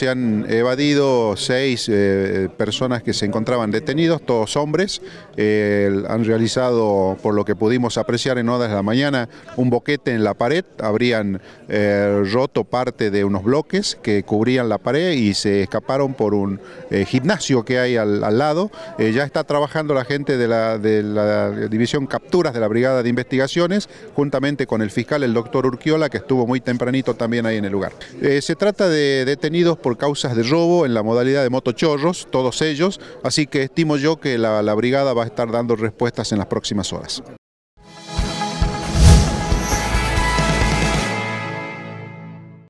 Se han evadido seis eh, personas que se encontraban detenidos, todos hombres. Eh, han realizado, por lo que pudimos apreciar en horas de la mañana, un boquete en la pared. Habrían eh, roto parte de unos bloques que cubrían la pared y se escaparon por un gimnasio que hay al, lado. ya está trabajando la gente de la, de la División Capturas de la Brigada de Investigaciones, juntamente con el fiscal, el doctor Urquiola, que estuvo muy tempranito también ahí en el lugar. se trata de detenidos por por causas de robo en la modalidad de motochorros, todos ellos, así que estimo yo que la, la brigada va a estar dando respuestas en las próximas horas.